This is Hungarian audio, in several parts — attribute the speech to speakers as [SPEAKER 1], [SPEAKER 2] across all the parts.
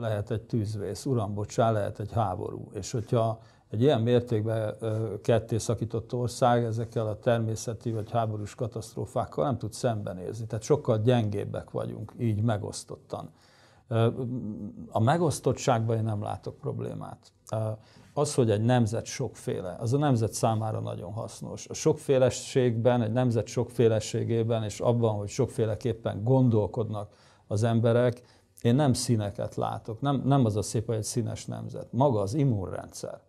[SPEAKER 1] Lehet egy tűzvész, uram, bocsá, lehet egy háború. És hogyha egy ilyen mértékben ketté szakított ország ezekkel a természeti vagy háborús katasztrófákkal nem tud szembenézni. Tehát sokkal gyengébbek vagyunk így megosztottan. A megosztottságban én nem látok problémát. Az, hogy egy nemzet sokféle, az a nemzet számára nagyon hasznos. A sokféleségben, egy nemzet sokféleségében és abban, hogy sokféleképpen gondolkodnak az emberek, én nem színeket látok, nem, nem az a szép, hogy egy színes nemzet. Maga az immunrendszer.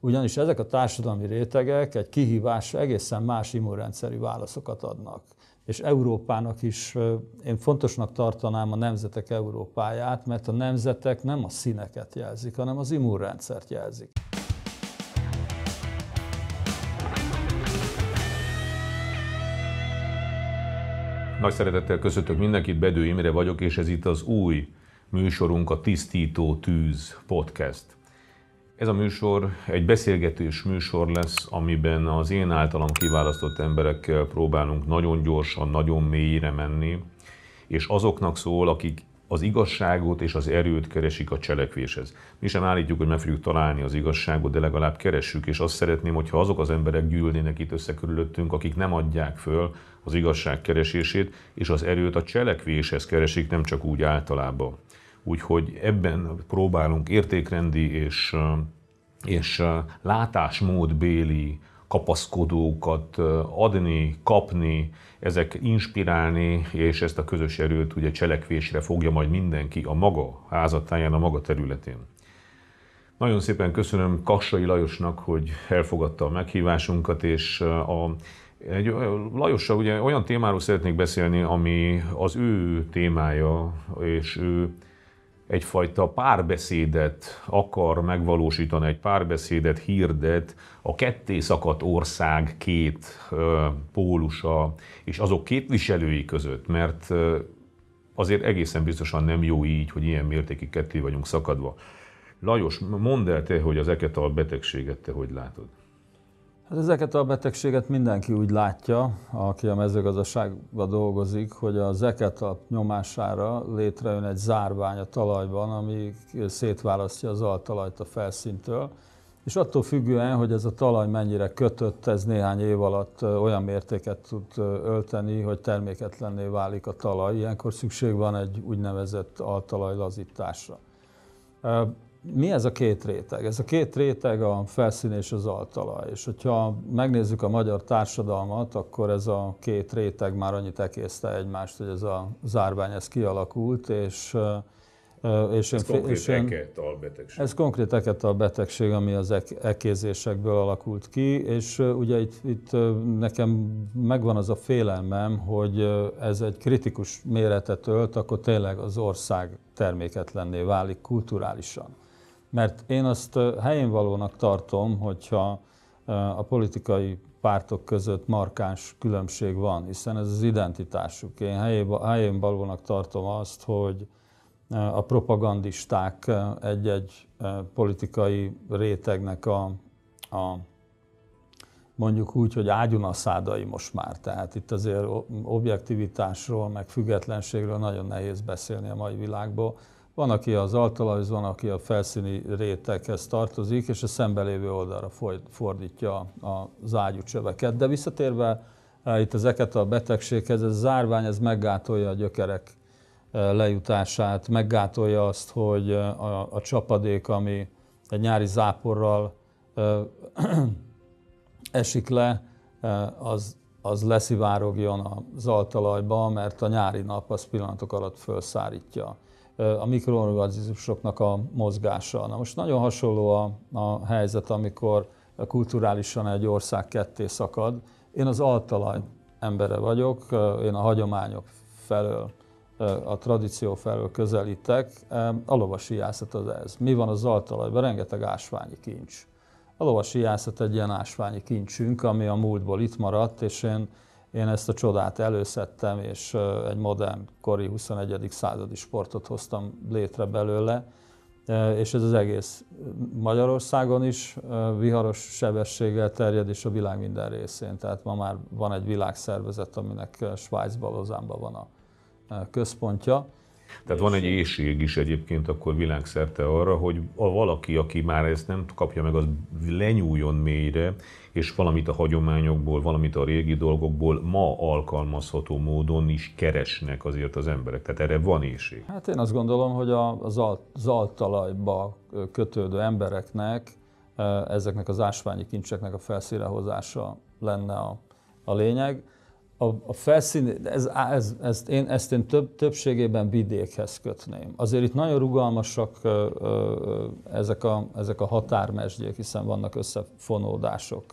[SPEAKER 1] Ugyanis ezek a társadalmi rétegek egy kihívásra egészen más immunrendszerű válaszokat adnak. És Európának is, én fontosnak tartanám a nemzetek Európáját, mert a nemzetek nem a színeket jelzik, hanem az immunrendszert jelzik.
[SPEAKER 2] Nagy szeretettel köszöntök mindenkit, Bedő Imre vagyok, és ez itt az új műsorunk, a Tisztító Tűz Podcast. Ez a műsor egy beszélgetős műsor lesz, amiben az én általam kiválasztott emberekkel próbálunk nagyon gyorsan, nagyon mélyre menni, és azoknak szól, akik az igazságot és az erőt keresik a cselekvéshez. Mi sem állítjuk, hogy meg fogjuk találni az igazságot, de legalább keressük, és azt szeretném, hogyha azok az emberek gyűlnének itt össze körülöttünk, akik nem adják föl az igazság keresését, és az erőt a cselekvéshez keresik, nem csak úgy általában. Úgyhogy ebben próbálunk értékrendi és, és látásmódbéli kapaszkodókat adni, kapni, ezek inspirálni, és ezt a közös erőt ugye cselekvésre fogja majd mindenki a maga házatáján, a maga területén. Nagyon szépen köszönöm Kassai Lajosnak, hogy elfogadta a meghívásunkat, és a, egy, Lajossal ugye olyan témáról szeretnék beszélni, ami az ő témája, és ő egyfajta párbeszédet akar megvalósítani, egy párbeszédet hirdet a ketté szakadt ország két ö, pólusa és azok képviselői között, mert ö, azért egészen biztosan nem jó így, hogy ilyen mértékig ketté vagyunk szakadva. Lajos, mondd el te, hogy az eketal betegséget te hogy látod?
[SPEAKER 1] Hát ezeket a betegséget mindenki úgy látja, aki a mezőgazdaságban dolgozik, hogy a zeketalp nyomására létrejön egy zárvány a talajban, ami szétválasztja az altalajt a felszíntől, és attól függően, hogy ez a talaj mennyire kötött, ez néhány év alatt olyan mértéket tud ölteni, hogy terméketlenné válik a talaj. Ilyenkor szükség van egy úgynevezett altalaj lazításra mi ez a két réteg? Ez a két réteg a felszín és az altala. És hogyha megnézzük a magyar társadalmat, akkor ez a két réteg már annyit ekészte egymást, hogy ez a zárvány ez kialakult, és és ez én, konkrét és én, betegség. Ez konkrét a betegség, ami az ek, ekézésekből alakult ki, és ugye itt, itt nekem megvan az a félelmem, hogy ez egy kritikus méretet ölt, akkor tényleg az ország terméketlenné válik kulturálisan. Mert én azt helyén valónak tartom, hogyha a politikai pártok között markáns különbség van, hiszen ez az identitásuk. Én helyén valónak tartom azt, hogy a propagandisták egy-egy politikai rétegnek a, a mondjuk úgy, hogy ágyunaszádai most már. Tehát itt azért objektivitásról, meg függetlenségről nagyon nehéz beszélni a mai világból. Van, aki az altalajz, van, aki a felszíni réteghez tartozik, és a szembelévő oldalra fordítja az csöveket. De visszatérve eh, itt ezeket a betegséghez, ez a zárvány, ez meggátolja a gyökerek eh, lejutását, meggátolja azt, hogy eh, a, a csapadék, ami egy nyári záporral esik le, az, az leszivárogjon az altalajba, mert a nyári nap az pillanatok alatt felszárítja a mikroorganizmusoknak a mozgása. Na most nagyon hasonló a, a helyzet, amikor kulturálisan egy ország ketté szakad. Én az altalaj embere vagyok, én a hagyományok felől, a tradíció felől közelítek. A lovasi jászat az ez. Mi van az altalajban? Rengeteg ásványi kincs. A lovasi jászat egy ilyen ásványi kincsünk, ami a múltból itt maradt, és én én ezt a csodát előszedtem, és egy modern kori 21. századi sportot hoztam létre belőle, és ez az egész Magyarországon is viharos sebességgel terjed, és a világ minden részén. Tehát ma már van egy világszervezet, aminek Svájcban, Lozánban van a
[SPEAKER 2] központja. Tehát van egy éjség is egyébként akkor világszerte arra, hogy a valaki, aki már ezt nem kapja meg, az lenyúljon mélyre, és valamit a hagyományokból, valamit a régi dolgokból ma alkalmazható módon is keresnek azért az emberek. Tehát erre van éjség.
[SPEAKER 1] Hát én azt gondolom, hogy az, zaltalajba kötődő embereknek ezeknek az ásványi kincseknek a felszírehozása lenne a, a lényeg a, a felszín, ez, ez, ezt én, ezt én több, többségében vidékhez kötném. Azért itt nagyon rugalmasak ö, ö, ezek a, ezek a határmesdjék, hiszen vannak összefonódások.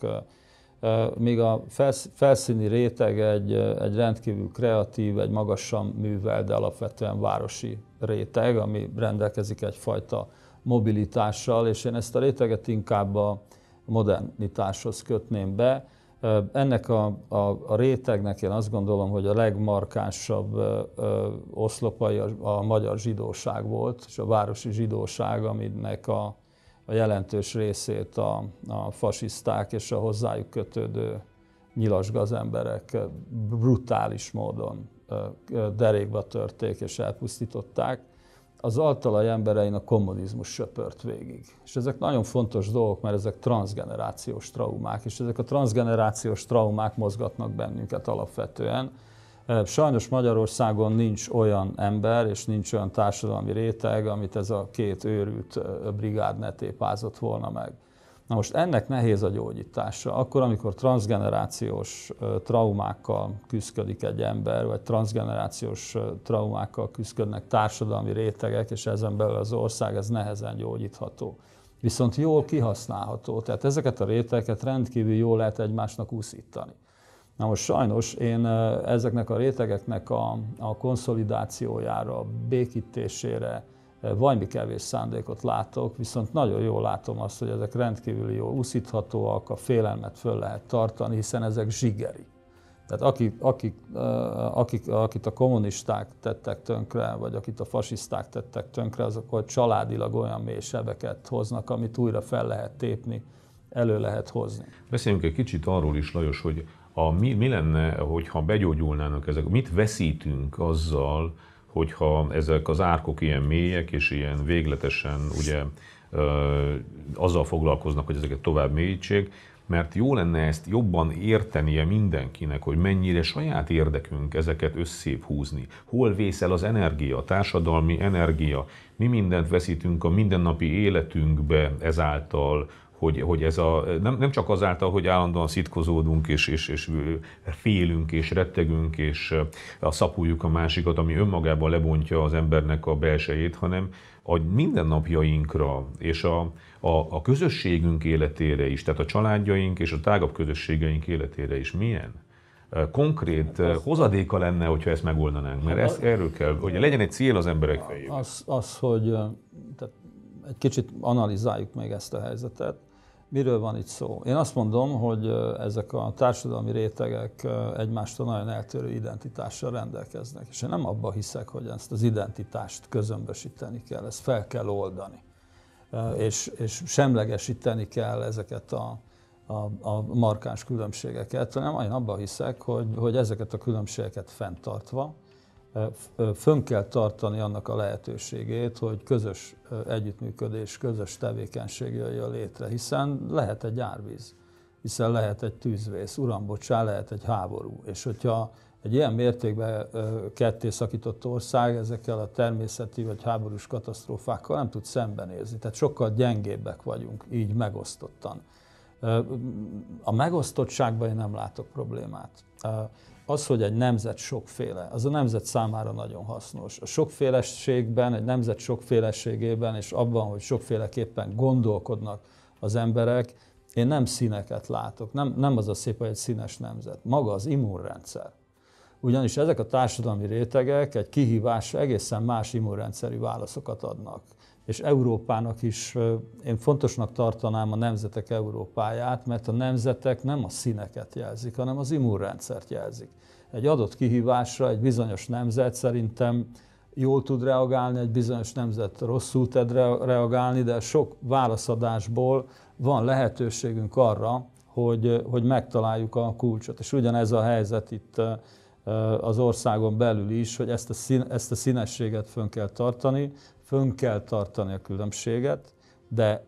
[SPEAKER 1] Ö, míg a felsz, felszíni réteg egy, egy rendkívül kreatív, egy magasan művel, de alapvetően városi réteg, ami rendelkezik egyfajta mobilitással, és én ezt a réteget inkább a modernitáshoz kötném be ennek a, a, a rétegnek én azt gondolom, hogy a legmarkánsabb ö, ö, oszlopai a, a magyar zsidóság volt, és a városi zsidóság, aminek a, a jelentős részét a, a fasiszták és a hozzájuk kötődő nyilas gazemberek brutális módon derékba törték és elpusztították az altalai emberein a kommunizmus söpört végig. És ezek nagyon fontos dolgok, mert ezek transgenerációs traumák, és ezek a transgenerációs traumák mozgatnak bennünket alapvetően. Sajnos Magyarországon nincs olyan ember, és nincs olyan társadalmi réteg, amit ez a két őrült brigád ne tépázott volna meg. Na most ennek nehéz a gyógyítása. Akkor, amikor transgenerációs traumákkal küzdik egy ember, vagy transgenerációs traumákkal küzdködnek társadalmi rétegek, és ezen belül az ország, ez nehezen gyógyítható. Viszont jól kihasználható, tehát ezeket a rétegeket rendkívül jól lehet egymásnak úszítani. Na most sajnos én ezeknek a rétegeknek a, a konszolidációjára, békítésére, valami kevés szándékot látok, viszont nagyon jól látom azt, hogy ezek rendkívül jól úszíthatóak, a félelmet föl lehet tartani, hiszen ezek zsigeri. Tehát akik, akik, akik, akit a kommunisták tettek tönkre, vagy akit a fasiszták tettek tönkre, azok hogy családilag olyan mély sebeket hoznak, amit újra fel lehet tépni, elő lehet hozni.
[SPEAKER 2] Beszéljünk egy kicsit arról is, Lajos, hogy a, mi, mi lenne, hogyha begyógyulnának ezek, mit veszítünk azzal, hogyha ezek az árkok ilyen mélyek és ilyen végletesen ugye azzal foglalkoznak, hogy ezeket tovább mélyítsék, mert jó lenne ezt jobban értenie mindenkinek, hogy mennyire saját érdekünk ezeket összép húzni. Hol vészel az energia, a társadalmi energia, mi mindent veszítünk a mindennapi életünkbe ezáltal, hogy, hogy ez a, nem, nem csak azáltal, hogy állandóan szitkozódunk, és, és, és félünk, és rettegünk, és a szapuljuk a másikat, ami önmagában lebontja az embernek a belsejét, hanem a mindennapjainkra, és a, a, a közösségünk életére is, tehát a családjaink és a tágabb közösségeink életére is milyen? konkrét hát hozadéka lenne, hogyha ezt megoldanánk? Mert hát ez, erről kell, hogy legyen egy cél az emberek
[SPEAKER 1] fejében. Az, az hogy tehát egy kicsit analizáljuk még ezt a helyzetet. Miről van itt szó? Én azt mondom, hogy ezek a társadalmi rétegek egymástól nagyon eltérő identitással rendelkeznek, és én nem abba hiszek, hogy ezt az identitást közömbösíteni kell, ezt fel kell oldani, és, és semlegesíteni kell ezeket a, a, a markáns különbségeket, hanem én abba hiszek, hogy, hogy ezeket a különbségeket fenntartva, fönn kell tartani annak a lehetőségét, hogy közös együttműködés, közös tevékenység jöjjön létre, hiszen lehet egy árvíz, hiszen lehet egy tűzvész, uram, bocsá, lehet egy háború. És hogyha egy ilyen mértékben ketté szakított ország ezekkel a természeti vagy háborús katasztrófákkal nem tud szembenézni. Tehát sokkal gyengébbek vagyunk így megosztottan. A megosztottságban én nem látok problémát az, hogy egy nemzet sokféle, az a nemzet számára nagyon hasznos. A sokféleségben, egy nemzet sokféleségében és abban, hogy sokféleképpen gondolkodnak az emberek, én nem színeket látok, nem, nem az a szép, hogy egy színes nemzet, maga az immunrendszer. Ugyanis ezek a társadalmi rétegek egy kihívás, egészen más immunrendszerű válaszokat adnak és Európának is én fontosnak tartanám a nemzetek Európáját, mert a nemzetek nem a színeket jelzik, hanem az immunrendszert jelzik. Egy adott kihívásra egy bizonyos nemzet szerintem jól tud reagálni, egy bizonyos nemzet rosszul tud reagálni, de sok válaszadásból van lehetőségünk arra, hogy, hogy megtaláljuk a kulcsot. És ugyanez a helyzet itt az országon belül is, hogy ezt a, szín, ezt a színességet fönn kell tartani, fönn kell tartani a különbséget, de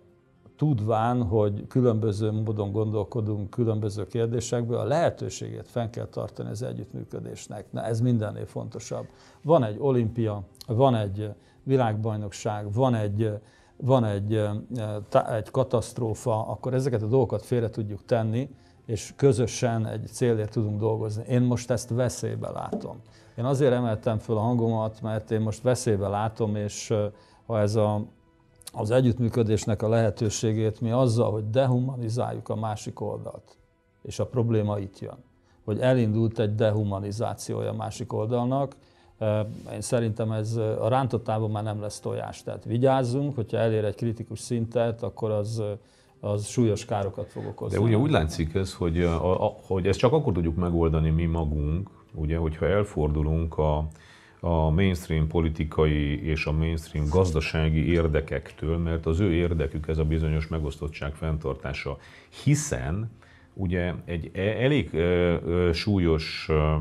[SPEAKER 1] tudván, hogy különböző módon gondolkodunk különböző kérdésekből, a lehetőséget fenn kell tartani az együttműködésnek. Na ez mindennél fontosabb. Van egy olimpia, van egy világbajnokság, van egy, van egy, egy katasztrófa, akkor ezeket a dolgokat félre tudjuk tenni, és közösen egy célért tudunk dolgozni. Én most ezt veszélybe látom. Én azért emeltem föl a hangomat, mert én most veszélybe látom, és ha ez a, az együttműködésnek a lehetőségét mi azzal, hogy dehumanizáljuk a másik oldalt, és a probléma itt jön, hogy elindult egy dehumanizációja a másik oldalnak, én szerintem ez a rántottában már nem lesz tojás, tehát vigyázzunk, hogyha elér egy kritikus szintet, akkor az, az súlyos károkat fog okozni. De ugye úgy látszik
[SPEAKER 2] ez, hogy, a, a, hogy ezt csak akkor tudjuk megoldani mi magunk, Ugye, hogyha elfordulunk a, a mainstream politikai és a mainstream gazdasági érdekektől, mert az ő érdekük ez a bizonyos megosztottság fenntartása. Hiszen ugye egy e, elég ö, e, ö, e, súlyos, ö,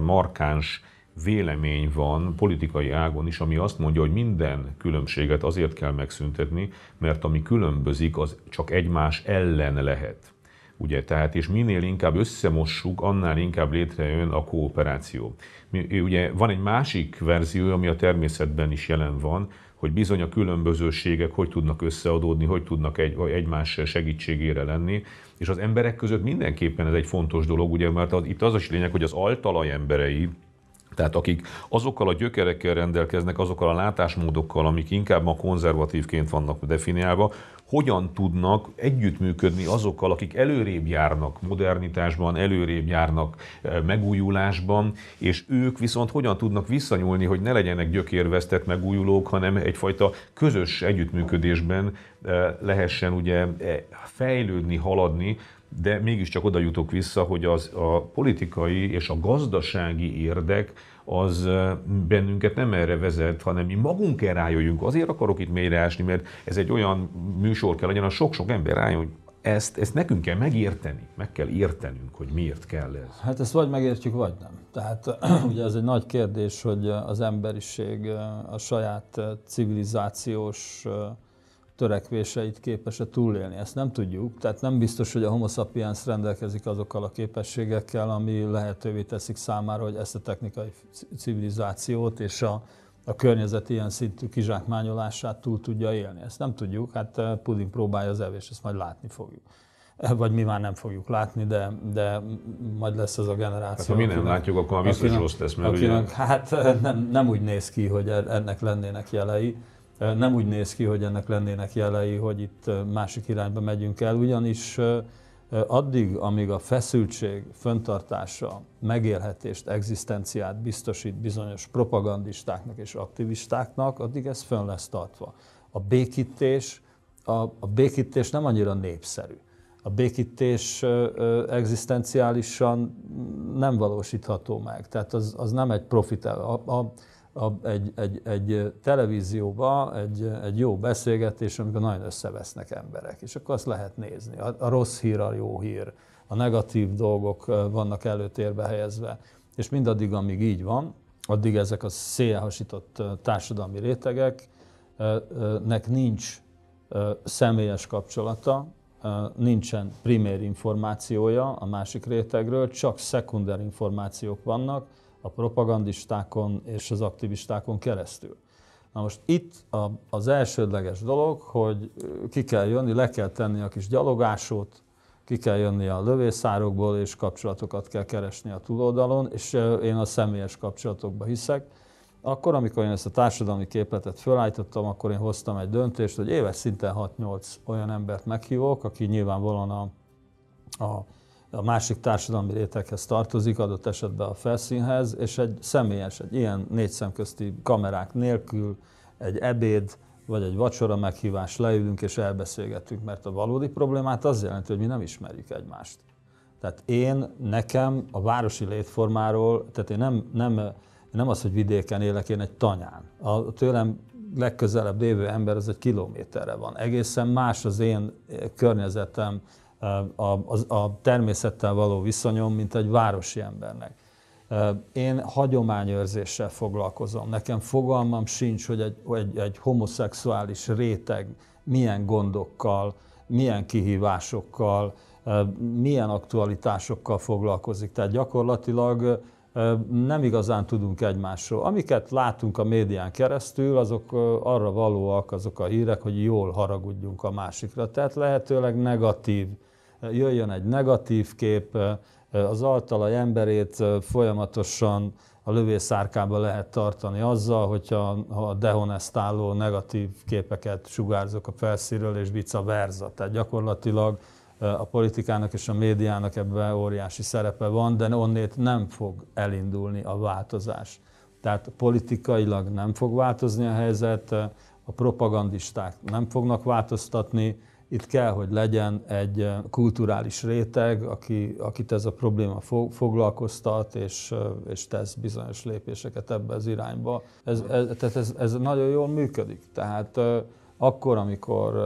[SPEAKER 2] markáns vélemény van politikai ágon is, ami azt mondja, hogy minden különbséget azért kell megszüntetni, mert ami különbözik, az csak egymás ellen lehet. Ugye, tehát és minél inkább összemossuk, annál inkább létrejön a kooperáció. Mi, ugye van egy másik verzió, ami a természetben is jelen van, hogy bizony a különbözőségek hogy tudnak összeadódni, hogy tudnak egy, egymás segítségére lenni, és az emberek között mindenképpen ez egy fontos dolog, ugye, mert az, itt az is lényeg, hogy az altalaj emberei, tehát akik azokkal a gyökerekkel rendelkeznek, azokkal a látásmódokkal, amik inkább ma konzervatívként vannak definiálva, hogyan tudnak együttműködni azokkal, akik előrébb járnak modernitásban, előrébb járnak eh, megújulásban, és ők viszont hogyan tudnak visszanyúlni, hogy ne legyenek gyökérvesztett megújulók, hanem egyfajta közös együttműködésben eh, lehessen ugye eh, fejlődni, haladni, de mégiscsak oda jutok vissza, hogy az a politikai és a gazdasági érdek az bennünket nem erre vezet, hanem mi magunk kell rájöjjünk. Azért akarok itt ásni, mert ez egy olyan műsor kell legyen, a sok-sok ember rájön, hogy ezt, ezt nekünk kell megérteni, meg kell értenünk, hogy miért
[SPEAKER 1] kell ez. Hát ezt vagy megértjük, vagy nem. Tehát ugye ez egy nagy kérdés, hogy az emberiség a saját civilizációs törekvéseit képes-e túlélni. Ezt nem tudjuk, tehát nem biztos, hogy a homo sapiens rendelkezik azokkal a képességekkel, ami lehetővé teszik számára, hogy ezt a technikai civilizációt és a, a környezet ilyen szintű kizsákmányolását túl tudja élni. Ezt nem tudjuk, hát eh, puding próbálja az evés, ezt majd látni fogjuk. Eh, vagy mi már nem fogjuk látni, de, de majd lesz az a generáció. Hát, ha mi nem akinek, látjuk, akkor a biztos akinek, rossz lesz. Mert akinek, ugye... Hát eh, nem, nem úgy néz ki, hogy er- ennek lennének jelei nem úgy néz ki, hogy ennek lennének jelei, hogy itt másik irányba megyünk el, ugyanis addig, amíg a feszültség föntartása megélhetést, egzisztenciát biztosít bizonyos propagandistáknak és aktivistáknak, addig ez fönn lesz tartva. A békítés, a, a békítés nem annyira népszerű. A békítés egzisztenciálisan nem valósítható meg, tehát az, az nem egy profit. A, a, a, egy, egy, egy televízióba egy, egy jó beszélgetés, amikor nagyon összevesznek emberek, és akkor azt lehet nézni. A, a rossz hír a jó hír, a negatív dolgok vannak előtérbe helyezve, és mindaddig, amíg így van, addig ezek a szélhasított társadalmi rétegek, nek nincs személyes kapcsolata, nincsen primér információja a másik rétegről, csak szekunder információk vannak, a propagandistákon és az aktivistákon keresztül. Na most itt az elsődleges dolog, hogy ki kell jönni, le kell tenni a kis gyalogásót, ki kell jönni a lövészárokból, és kapcsolatokat kell keresni a túloldalon, és én a személyes kapcsolatokba hiszek. Akkor, amikor én ezt a társadalmi képletet fölállítottam, akkor én hoztam egy döntést, hogy éves szinten 6-8 olyan embert meghívok, aki nyilvánvalóan a, a a másik társadalmi réteghez tartozik, adott esetben a felszínhez, és egy személyes, egy ilyen négy szemközti kamerák nélkül egy ebéd, vagy egy vacsora meghívás, leülünk és elbeszélgetünk, mert a valódi problémát az jelenti, hogy mi nem ismerjük egymást. Tehát én, nekem a városi létformáról, tehát én nem, nem, nem az, hogy vidéken élek, én egy tanyán. A tőlem legközelebb lévő ember az egy kilométerre van. Egészen más az én környezetem, a, a természettel való viszonyom, mint egy városi embernek. Én hagyományőrzéssel foglalkozom. Nekem fogalmam sincs, hogy egy, egy, egy homoszexuális réteg milyen gondokkal, milyen kihívásokkal, milyen aktualitásokkal foglalkozik. Tehát gyakorlatilag nem igazán tudunk egymásról. Amiket látunk a médián keresztül, azok arra valóak azok a hírek, hogy jól haragudjunk a másikra. Tehát lehetőleg negatív jöjjön egy negatív kép, az altalaj emberét folyamatosan a lövészárkába lehet tartani azzal, hogyha a dehonestáló negatív képeket sugárzok a felszíről, és vice versa. Tehát gyakorlatilag a politikának és a médiának ebben óriási szerepe van, de onnét nem fog elindulni a változás. Tehát politikailag nem fog változni a helyzet, a propagandisták nem fognak változtatni, itt kell, hogy legyen egy kulturális réteg, aki, akit ez a probléma foglalkoztat, és, és tesz bizonyos lépéseket ebbe az irányba. Ez, ez, tehát ez, ez nagyon jól működik. Tehát akkor, amikor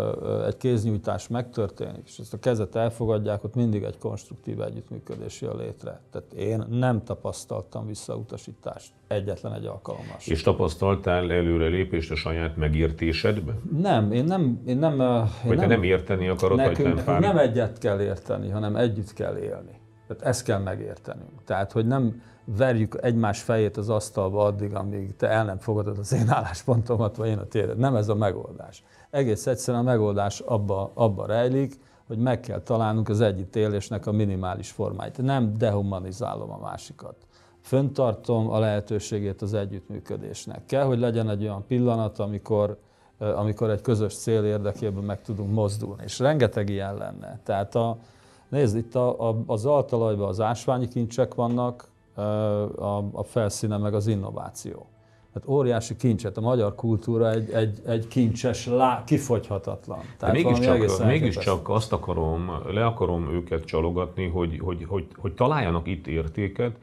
[SPEAKER 1] egy kéznyújtás megtörténik, és ezt a kezet elfogadják, ott mindig egy konstruktív együttműködés jön létre. Tehát én nem tapasztaltam visszautasítást egyetlen egy alkalommal.
[SPEAKER 2] És tapasztaltál előrelépést a saját megértésedben?
[SPEAKER 1] Nem, én nem... Én nem vagy én nem, te nem érteni akarod, nekünk, vagy nem fár... Nem egyet kell érteni, hanem együtt kell élni. Tehát ezt kell megértenünk. Tehát, hogy nem verjük egymás fejét az asztalba addig, amíg te el nem fogadod az én álláspontomat, vagy én a tiédet. Nem ez a megoldás. Egész egyszerűen a megoldás abba, abba rejlik, hogy meg kell találnunk az együttélésnek a minimális formáit. Nem dehumanizálom a másikat. Föntartom a lehetőségét az együttműködésnek. Kell, hogy legyen egy olyan pillanat, amikor, eh, amikor egy közös cél érdekében meg tudunk mozdulni. És rengeteg ilyen lenne. Tehát a, Nézd, itt a, a, az altalajban az ásványi kincsek vannak, a, a felszínen meg az innováció. Tehát óriási kincset. A magyar kultúra egy, egy, egy kincses, lá, kifogyhatatlan. Tehát mégiscsak, mégiscsak
[SPEAKER 2] azt akarom, le akarom őket csalogatni, hogy, hogy, hogy, hogy találjanak itt értéket,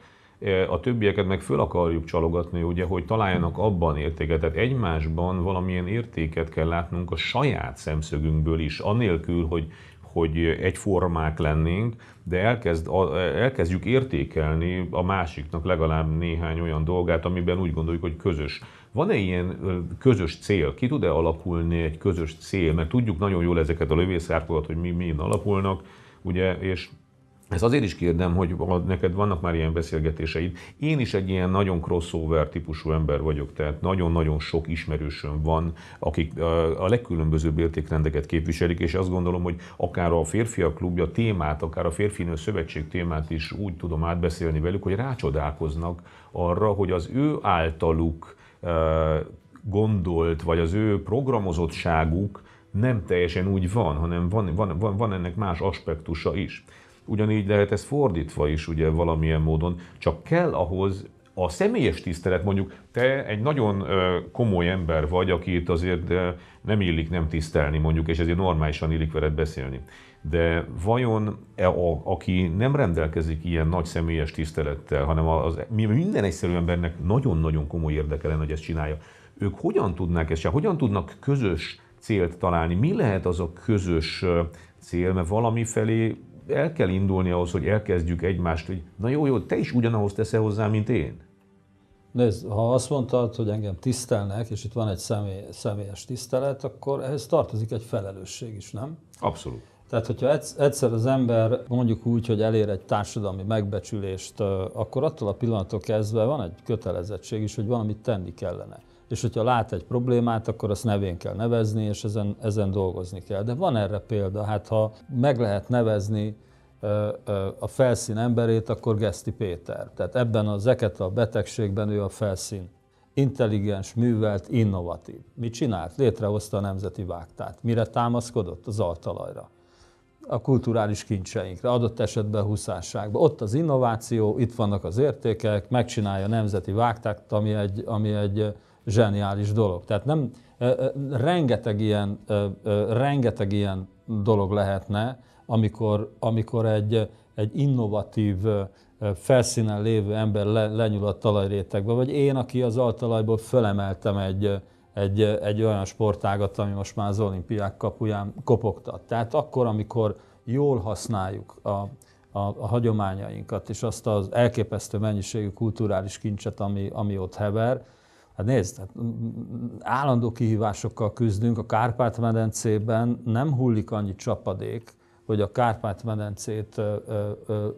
[SPEAKER 2] a többieket meg föl akarjuk csalogatni, ugye, hogy találjanak abban értéket. Tehát egymásban valamilyen értéket kell látnunk a saját szemszögünkből is, anélkül, hogy, hogy egyformák lennénk, de elkezd, elkezdjük értékelni a másiknak legalább néhány olyan dolgát, amiben úgy gondoljuk, hogy közös. Van-e ilyen közös cél? Ki tud-e alakulni egy közös cél? Mert tudjuk nagyon jól ezeket a lövészárkokat, hogy mi mi alapulnak, ugye, és ezt azért is kérdem, hogy neked vannak már ilyen beszélgetéseid. Én is egy ilyen nagyon crossover típusú ember vagyok, tehát nagyon-nagyon sok ismerősöm van, akik a legkülönbözőbb értékrendeket képviselik, és azt gondolom, hogy akár a férfiak klubja témát, akár a férfinő szövetség témát is úgy tudom átbeszélni velük, hogy rácsodálkoznak arra, hogy az ő általuk gondolt, vagy az ő programozottságuk nem teljesen úgy van, hanem van, van, van, van ennek más aspektusa is ugyanígy lehet ez fordítva is ugye valamilyen módon, csak kell ahhoz a személyes tisztelet, mondjuk te egy nagyon komoly ember vagy, akit azért nem illik nem tisztelni, mondjuk, és ezért normálisan illik veled beszélni. De vajon e a, aki nem rendelkezik ilyen nagy személyes tisztelettel, hanem az, minden egyszerű embernek nagyon-nagyon komoly érdeke lenne, hogy ezt csinálja, ők hogyan tudnák ezt csinálni, hogyan tudnak közös célt találni, mi lehet az a közös cél, mert valami felé el kell indulni ahhoz, hogy elkezdjük egymást, hogy na jó, jó, te is ugyanahoz teszel hozzá, mint én.
[SPEAKER 1] Nézd, ha azt mondtad, hogy engem tisztelnek, és itt van egy személy, személyes tisztelet, akkor ehhez tartozik egy felelősség is, nem? Abszolút. Tehát, hogyha egyszer az ember mondjuk úgy, hogy elér egy társadalmi megbecsülést, akkor attól a pillanattól kezdve van egy kötelezettség is, hogy valamit tenni kellene és hogyha lát egy problémát, akkor azt nevén kell nevezni, és ezen, ezen dolgozni kell. De van erre példa, hát ha meg lehet nevezni a felszín emberét, akkor Geszti Péter. Tehát ebben a zeket a betegségben ő a felszín. Intelligens, művelt, innovatív. Mit csinált? Létrehozta a Nemzeti Vágtát. Mire támaszkodott? Az altalajra. A kulturális kincseinkre, adott esetben huszásságba. Ott az innováció, itt vannak az értékek, megcsinálja a Nemzeti Vágtát, ami egy, ami egy zseniális dolog. Tehát nem, rengeteg ilyen, rengeteg ilyen dolog lehetne, amikor, amikor egy, egy innovatív felszínen lévő ember le, lenyúl a talajrétegbe, vagy én, aki az altalajból fölemeltem egy, egy, egy olyan sportágat, ami most már az olimpiák kapuján kopogtat. Tehát akkor, amikor jól használjuk a, a, a hagyományainkat, és azt az elképesztő mennyiségű kulturális kincset, ami, ami ott hever, Hát nézd, hát mm, mm, állandó kihívásokkal küzdünk, a Kárpát-medencében nem hullik annyi csapadék, hogy a Kárpát-medencét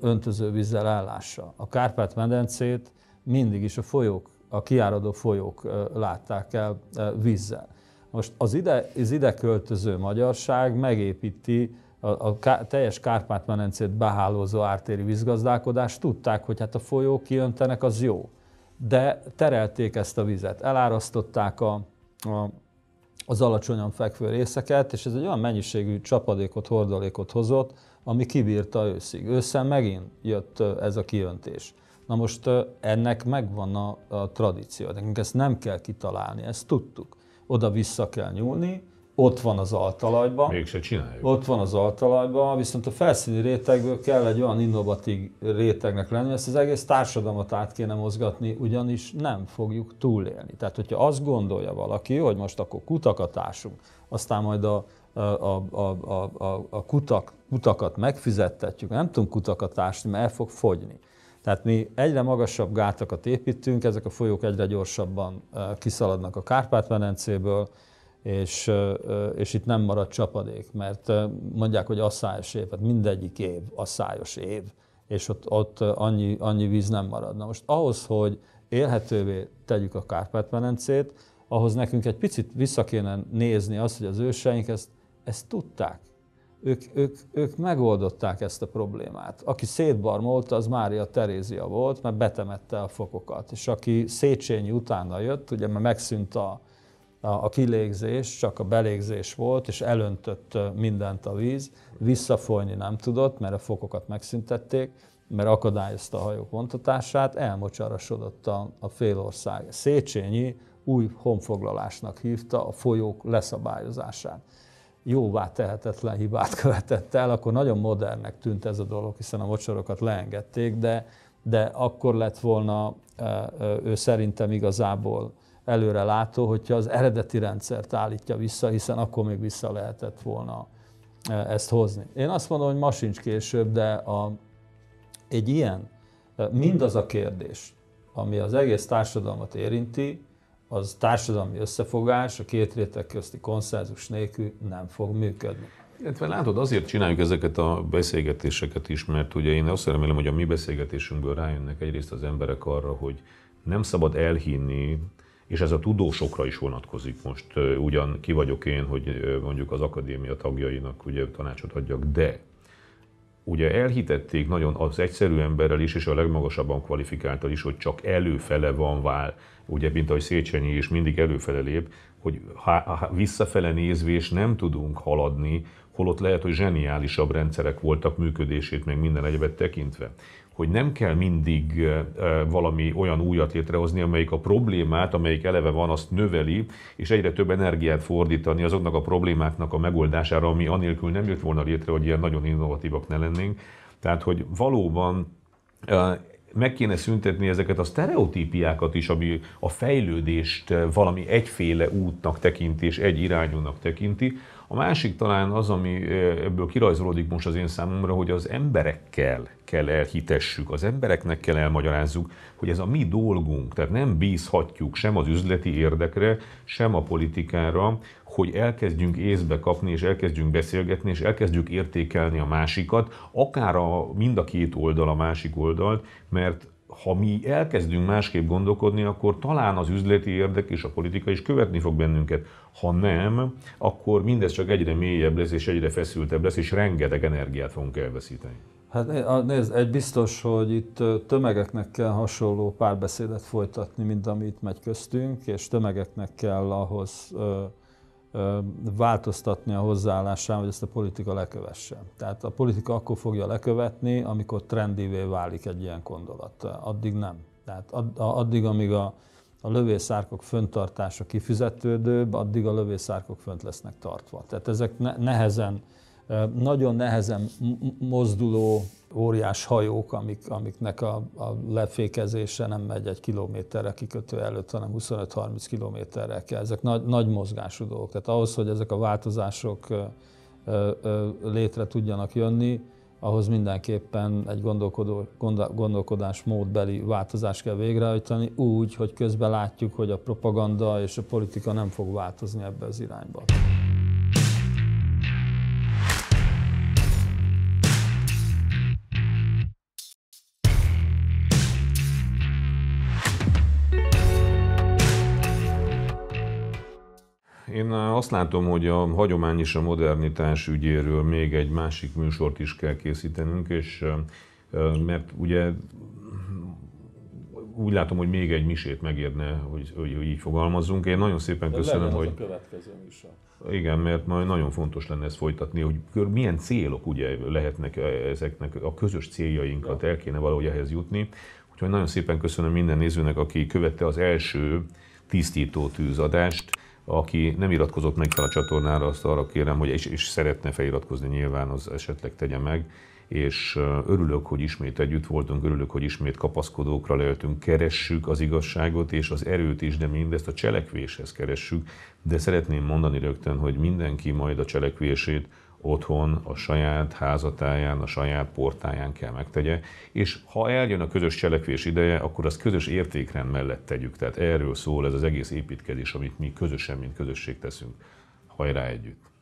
[SPEAKER 1] öntöző vízzel ellássa. A Kárpát-medencét mindig is a folyók, a kiáradó folyók látták el vízzel. Most az ide, az ide költöző magyarság megépíti a, a ká, teljes Kárpát-medencét behálózó ártéri vízgazdálkodást, tudták, hogy hát a folyók kiöntenek az jó de terelték ezt a vizet, elárasztották a, a, az alacsonyan fekvő részeket, és ez egy olyan mennyiségű csapadékot, hordalékot hozott, ami kibírta őszig. Ősszel megint jött ez a kijöntés. Na most ennek megvan a, a tradíció, nekünk ezt nem kell kitalálni, ezt tudtuk. Oda-vissza kell nyúlni, ott van az altalajban. Mégse csináljuk. Ott van az altalajban, viszont a felszíni rétegből kell egy olyan innovatív rétegnek lenni, ezt az egész társadalmat át kéne mozgatni, ugyanis nem fogjuk túlélni. Tehát, hogyha azt gondolja valaki, hogy most akkor kutakat ásunk, aztán majd a, a, a, a, a, a kutak, kutakat megfizettetjük, nem tudunk kutakat ásni, mert el fog fogyni. Tehát mi egyre magasabb gátakat építünk, ezek a folyók egyre gyorsabban kiszaladnak a Kárpát-medencéből, és, és itt nem marad csapadék, mert mondják, hogy asszályos év, hát mindegyik év asszályos év, és ott, ott annyi, annyi víz nem marad. Na most ahhoz, hogy élhetővé tegyük a kárpát medencét ahhoz nekünk egy picit vissza kéne nézni azt, hogy az őseink ezt, ezt tudták. Ők, ők, ők megoldották ezt a problémát. Aki szétbarmolta, az Mária Terézia volt, mert betemette a fokokat. És aki Széchenyi utána jött, ugye mert megszűnt a, a kilégzés, csak a belégzés volt, és elöntött mindent a víz, visszafolyni nem tudott, mert a fokokat megszüntették, mert akadályozta a hajók vontatását, elmocsarasodott a, a félország. Széchenyi új honfoglalásnak hívta a folyók leszabályozását. Jóvá tehetetlen hibát követett el, akkor nagyon modernnek tűnt ez a dolog, hiszen a mocsarokat leengedték, de, de akkor lett volna ő szerintem igazából előrelátó, hogyha az eredeti rendszert állítja vissza, hiszen akkor még vissza lehetett volna e, ezt hozni. Én azt mondom, hogy ma sincs később, de a, egy ilyen, e, mindaz a kérdés, ami az egész társadalmat érinti, az társadalmi összefogás a két réteg közti konszenzus nélkül nem fog működni. Illetve látod,
[SPEAKER 2] azért csináljuk ezeket a beszélgetéseket is, mert ugye én azt remélem, hogy a mi beszélgetésünkből rájönnek egyrészt az emberek arra, hogy nem szabad elhinni, és ez a tudósokra is vonatkozik. Most ugyan ki vagyok én, hogy mondjuk az akadémia tagjainak ugye tanácsot adjak, de ugye elhitették nagyon az egyszerű emberrel is, és a legmagasabban kvalifikáltal is, hogy csak előfele van vál, ugye, mint ahogy Széchenyi is mindig előfele lép, hogy ha, ha visszafele nézvés nem tudunk haladni, holott lehet, hogy zseniálisabb rendszerek voltak működését, meg minden egyebet tekintve. Hogy nem kell mindig valami olyan újat létrehozni, amelyik a problémát, amelyik eleve van, azt növeli, és egyre több energiát fordítani azoknak a problémáknak a megoldására, ami anélkül nem jött volna létre, hogy ilyen nagyon innovatívak ne lennénk. Tehát, hogy valóban meg kéne szüntetni ezeket a sztereotípiákat is, ami a fejlődést eh, valami egyféle útnak tekinti és egy irányúnak tekinti. A másik talán az, ami eh, ebből kirajzolódik most az én számomra, hogy az emberekkel kell elhitessük, az embereknek kell elmagyarázzuk, hogy ez a mi dolgunk, tehát nem bízhatjuk sem az üzleti érdekre, sem a politikára, hogy elkezdjünk észbe kapni, és elkezdjünk beszélgetni, és elkezdjük értékelni a másikat, akár a, mind a két oldal a másik oldalt, mert ha mi elkezdünk másképp gondolkodni, akkor talán az üzleti érdek és a politika is követni fog bennünket. Ha nem, akkor mindez csak egyre mélyebb lesz, és egyre feszültebb lesz, és rengeteg energiát fogunk elveszíteni.
[SPEAKER 1] Hát nézd, egy biztos, hogy itt tömegeknek kell hasonló párbeszédet folytatni, mint ami itt megy köztünk, és tömegeknek kell ahhoz változtatni a hozzáállásán, hogy ezt a politika lekövesse. Tehát a politika akkor fogja lekövetni, amikor trendivé válik egy ilyen gondolat. Addig nem. Tehát addig, amíg a, a lövészárkok föntartása kifizetődőbb, addig a lövészárkok fönt lesznek tartva. Tehát ezek nehezen nagyon nehezen mozduló óriás hajók, amik, amiknek a, a lefékezése nem megy egy kilométerre kikötő előtt, hanem 25-30 kilométerre kell. Ezek nagy, nagy mozgású dolgok. Tehát ahhoz, hogy ezek a változások létre tudjanak jönni, ahhoz mindenképpen egy gondolkodó, módbeli változást kell végrehajtani, úgy, hogy közben látjuk, hogy a propaganda és a politika nem fog változni ebbe az irányba.
[SPEAKER 2] Én azt látom, hogy a hagyomány és a modernitás ügyéről még egy másik műsort is kell készítenünk, és mert ugye úgy látom, hogy még egy misét megérne, hogy, hogy, hogy így fogalmazzunk. Én nagyon szépen De köszönöm, hogy... a következő műsor. Igen, mert majd nagyon fontos lenne ezt folytatni, hogy milyen célok ugye lehetnek e, ezeknek, a közös céljainkat el kéne valahogy ehhez jutni. Úgyhogy nagyon szépen köszönöm minden nézőnek, aki követte az első tisztító tűzadást aki nem iratkozott meg fel a csatornára, azt arra kérem, hogy és, és szeretne feliratkozni nyilván, az esetleg tegye meg, és örülök, hogy ismét együtt voltunk, örülök, hogy ismét kapaszkodókra lehetünk, keressük az igazságot és az erőt is, de mindezt a cselekvéshez keressük, de szeretném mondani rögtön, hogy mindenki majd a cselekvését otthon, a saját házatáján, a saját portáján kell megtegye, és ha eljön a közös cselekvés ideje, akkor az közös értékrend mellett tegyük. Tehát erről
[SPEAKER 1] szól ez az egész építkezés, amit mi közösen, mint közösség teszünk. Hajrá együtt!